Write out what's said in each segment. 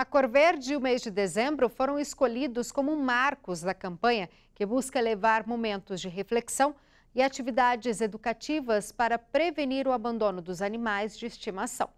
A cor verde e o mês de dezembro foram escolhidos como marcos da campanha, que busca levar momentos de reflexão e atividades educativas para prevenir o abandono dos animais de estimação.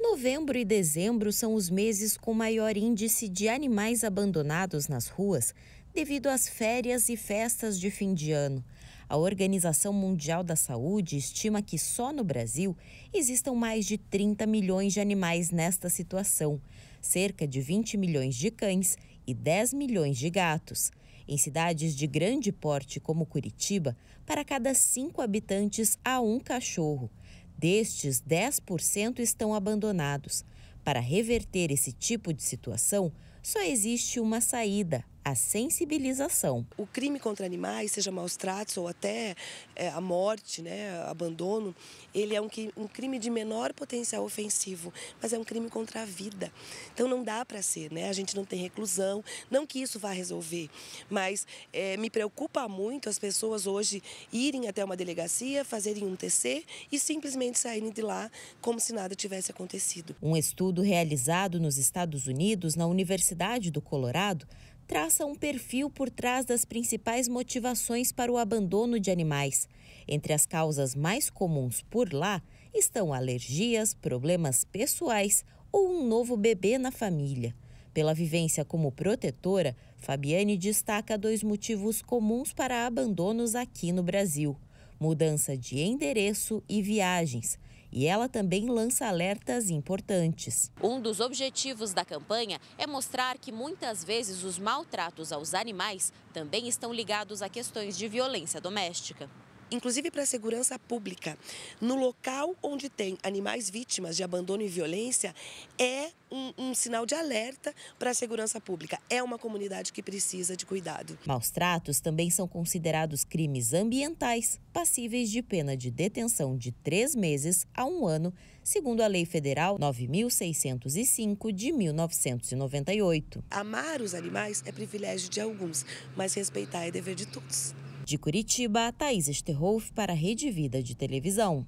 Novembro e dezembro são os meses com maior índice de animais abandonados nas ruas devido às férias e festas de fim de ano. A Organização Mundial da Saúde estima que só no Brasil existam mais de 30 milhões de animais nesta situação, cerca de 20 milhões de cães e 10 milhões de gatos. Em cidades de grande porte como Curitiba, para cada cinco habitantes há um cachorro. Destes, 10% estão abandonados. Para reverter esse tipo de situação, só existe uma saída: a sensibilização. O crime contra animais, seja maus tratos ou até é, a morte, né, abandono, ele é um, um crime de menor potencial ofensivo, mas é um crime contra a vida. Então não dá para ser, né? A gente não tem reclusão, não que isso vá resolver, mas é, me preocupa muito as pessoas hoje irem até uma delegacia, fazerem um TC e simplesmente saírem de lá como se nada tivesse acontecido. Um estudo realizado nos Estados Unidos, na Universidade do Colorado, traça um perfil por trás das principais motivações para o abandono de animais. Entre as causas mais comuns por lá estão alergias, problemas pessoais ou um novo bebê na família. Pela vivência como protetora, Fabiane destaca dois motivos comuns para abandonos aqui no Brasil: mudança de endereço e viagens e ela também lança alertas importantes. Um dos objetivos da campanha é mostrar que muitas vezes os maltratos aos animais também estão ligados a questões de violência doméstica inclusive para a segurança pública. No local onde tem animais vítimas de abandono e violência, é um, um sinal de alerta para a segurança pública. É uma comunidade que precisa de cuidado. Maus tratos também são considerados crimes ambientais, passíveis de pena de detenção de três meses a um ano, segundo a Lei Federal 9.605 de 1998. Amar os animais é privilégio de alguns, mas respeitar é dever de todos. De Curitiba, Thaís Esterolf para a Rede Vida de Televisão.